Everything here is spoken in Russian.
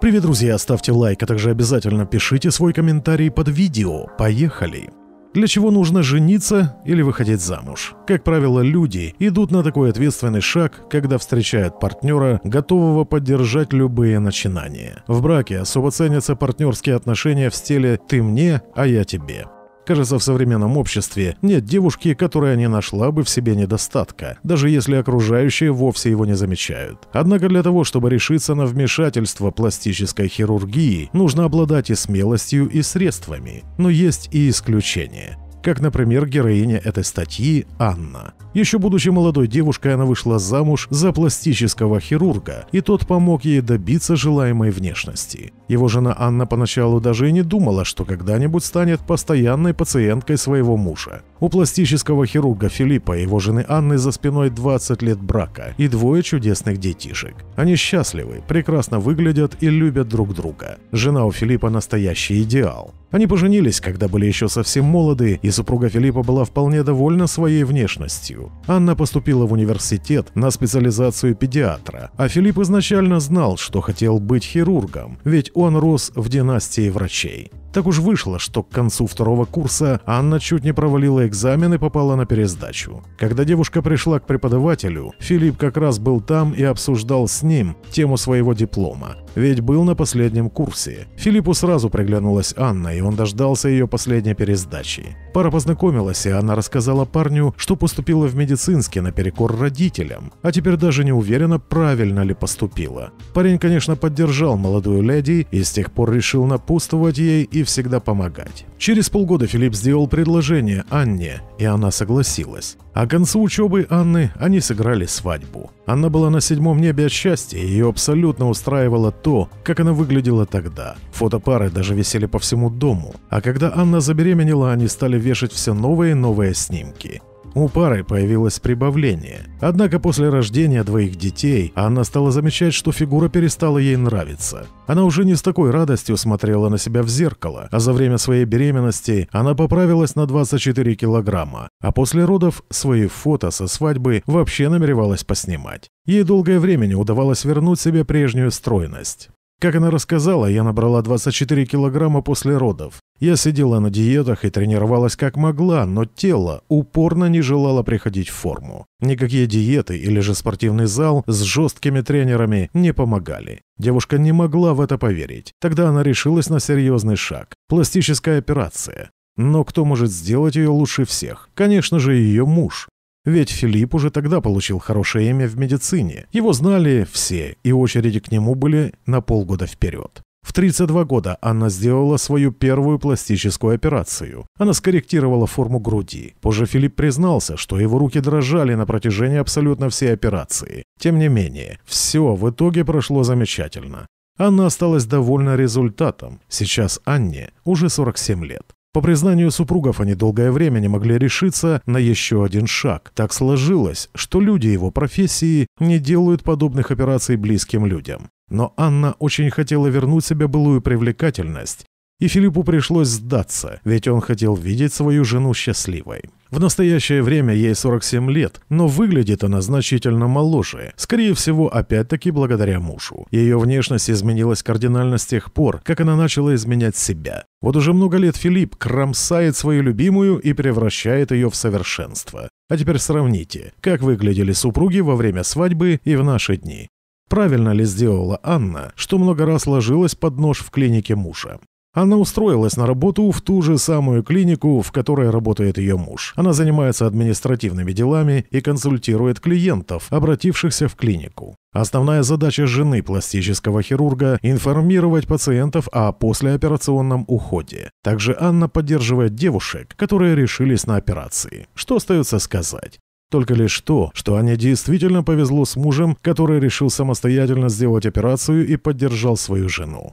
Привет, друзья, ставьте лайк, а также обязательно пишите свой комментарий под видео. Поехали! Для чего нужно жениться или выходить замуж? Как правило, люди идут на такой ответственный шаг, когда встречают партнера, готового поддержать любые начинания. В браке особо ценятся партнерские отношения в стиле «ты мне, а я тебе». Кажется, в современном обществе нет девушки, которая не нашла бы в себе недостатка, даже если окружающие вовсе его не замечают. Однако для того, чтобы решиться на вмешательство пластической хирургии, нужно обладать и смелостью, и средствами. Но есть и исключения как, например, героиня этой статьи Анна. Еще будучи молодой девушкой, она вышла замуж за пластического хирурга, и тот помог ей добиться желаемой внешности. Его жена Анна поначалу даже и не думала, что когда-нибудь станет постоянной пациенткой своего мужа. У пластического хирурга Филиппа и его жены Анны за спиной 20 лет брака и двое чудесных детишек. Они счастливы, прекрасно выглядят и любят друг друга. Жена у Филиппа настоящий идеал. Они поженились, когда были еще совсем молоды, и и супруга Филиппа была вполне довольна своей внешностью. Анна поступила в университет на специализацию педиатра, а Филипп изначально знал, что хотел быть хирургом, ведь он рос в династии врачей. Так уж вышло, что к концу второго курса Анна чуть не провалила экзамен и попала на пересдачу. Когда девушка пришла к преподавателю, Филипп как раз был там и обсуждал с ним тему своего диплома. Ведь был на последнем курсе. Филиппу сразу приглянулась Анна, и он дождался ее последней пересдачи. Пара познакомилась, и она рассказала парню, что поступила в медицинский наперекор родителям, а теперь даже не уверена, правильно ли поступила. Парень, конечно, поддержал молодую леди и с тех пор решил напутствовать ей и всегда помогать. Через полгода Филипп сделал предложение Анне, и она согласилась. А к концу учебы Анны они сыграли свадьбу. Анна была на седьмом небе от счастья, и ее абсолютно устраивала то, как она выглядела тогда. Фотопары даже висели по всему дому, а когда Анна забеременела, они стали вешать все новые и новые снимки. У пары появилось прибавление. Однако после рождения двоих детей Анна стала замечать, что фигура перестала ей нравиться. Она уже не с такой радостью смотрела на себя в зеркало, а за время своей беременности она поправилась на 24 килограмма, а после родов свои фото со свадьбы вообще намеревалась поснимать. Ей долгое время не удавалось вернуть себе прежнюю стройность. Как она рассказала, я набрала 24 килограмма после родов. Я сидела на диетах и тренировалась как могла, но тело упорно не желало приходить в форму. Никакие диеты или же спортивный зал с жесткими тренерами не помогали. Девушка не могла в это поверить. Тогда она решилась на серьезный шаг – пластическая операция. Но кто может сделать ее лучше всех? Конечно же, ее муж. Ведь Филипп уже тогда получил хорошее имя в медицине. Его знали все, и очереди к нему были на полгода вперед. В 32 года Анна сделала свою первую пластическую операцию. Она скорректировала форму груди. Позже Филипп признался, что его руки дрожали на протяжении абсолютно всей операции. Тем не менее, все в итоге прошло замечательно. Анна осталась довольна результатом. Сейчас Анне уже 47 лет. По признанию супругов, они долгое время не могли решиться на еще один шаг. Так сложилось, что люди его профессии не делают подобных операций близким людям. Но Анна очень хотела вернуть себе былую привлекательность, и Филиппу пришлось сдаться, ведь он хотел видеть свою жену счастливой. В настоящее время ей 47 лет, но выглядит она значительно моложе, скорее всего, опять-таки благодаря мужу. Ее внешность изменилась кардинально с тех пор, как она начала изменять себя. Вот уже много лет Филипп кромсает свою любимую и превращает ее в совершенство. А теперь сравните, как выглядели супруги во время свадьбы и в наши дни. Правильно ли сделала Анна, что много раз ложилась под нож в клинике мужа? Она устроилась на работу в ту же самую клинику, в которой работает ее муж. Она занимается административными делами и консультирует клиентов, обратившихся в клинику. Основная задача жены пластического хирурга – информировать пациентов о послеоперационном уходе. Также Анна поддерживает девушек, которые решились на операции. Что остается сказать? Только лишь то, что Ане действительно повезло с мужем, который решил самостоятельно сделать операцию и поддержал свою жену.